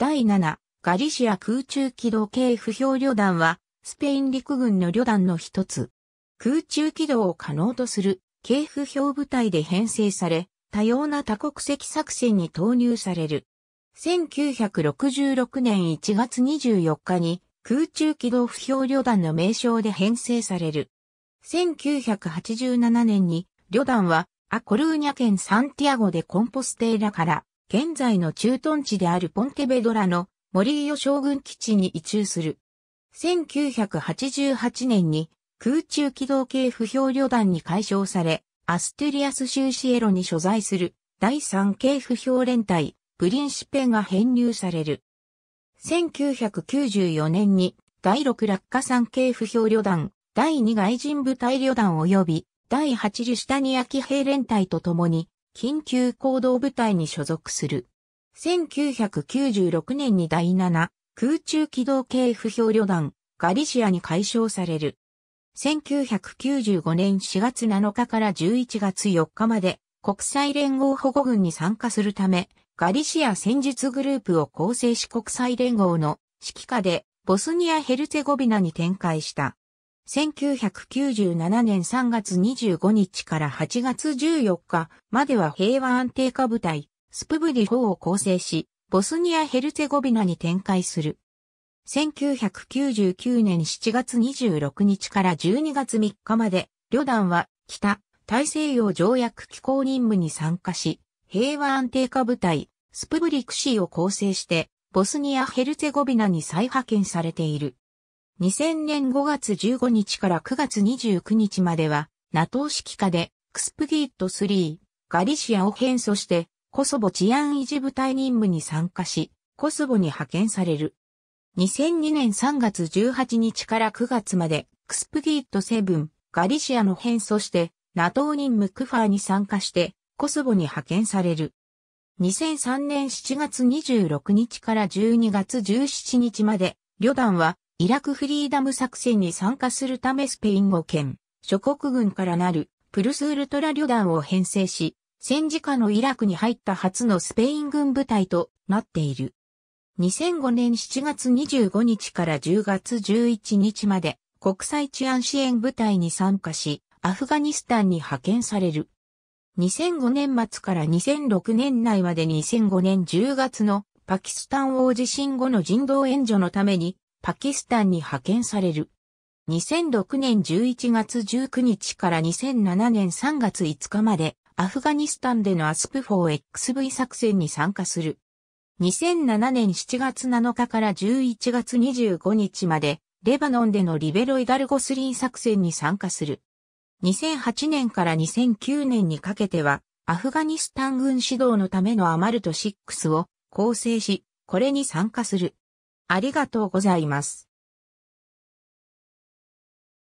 第7、ガリシア空中機動系不評旅団は、スペイン陸軍の旅団の一つ。空中機動を可能とする、系不評部隊で編成され、多様な多国籍作戦に投入される。1966年1月24日に、空中機動不評旅団の名称で編成される。1987年に、旅団は、アコルーニャ県サンティアゴでコンポステーラから、現在の駐屯地であるポンテベドラの森伊予将軍基地に移駐する。1988年に空中機動系不評旅団に解消され、アステリアス州シエロに所在する第3系不評連隊、プリンシペが編入される。1994年に第6落下山系不評旅団、第2外人部隊旅団及び第8流下に空き兵連隊と共に緊急行動部隊に所属する。1996年に第7空中機動系不評旅団ガリシアに解消される。1995年4月7日から11月4日まで国際連合保護軍に参加するため、ガリシア戦術グループを構成し国際連合の指揮下でボスニア・ヘルツェゴビナに展開した。1997年3月25日から8月14日までは平和安定化部隊、スプブリ4を構成し、ボスニア・ヘルツェゴビナに展開する。1999年7月26日から12月3日まで、旅団は北大西洋条約機構任務に参加し、平和安定化部隊、スプブリクシーを構成して、ボスニア・ヘルツェゴビナに再派遣されている。2000年5月15日から9月29日までは、NATO 指揮下で、クスプギート3、ガリシアを変組して、コソボ治安維持部隊任務に参加し、コソボに派遣される。2002年3月18日から9月まで、クスプギート7、ガリシアの変組して、NATO 任務クファーに参加して、コソボに派遣される。2003年7月26日から12月17日まで、旅団はイラクフリーダム作戦に参加するためスペイン語圏、諸国軍からなるプルスウルトラ旅団を編成し、戦時下のイラクに入った初のスペイン軍部隊となっている。2005年7月25日から10月11日まで国際治安支援部隊に参加し、アフガニスタンに派遣される。2005年末から2006年内まで2005年10月のパキスタン大地震後の人道援助のためにパキスタンに派遣される。2006年11月19日から2007年3月5日までアフガニスタンでのアスプ 4XV 作戦に参加する。2007年7月7日から11月25日までレバノンでのリベロイダルゴスリー作戦に参加する。2008年から2009年にかけてはアフガニスタン軍指導のためのアマルト6を構成し、これに参加する。ありがとうございます。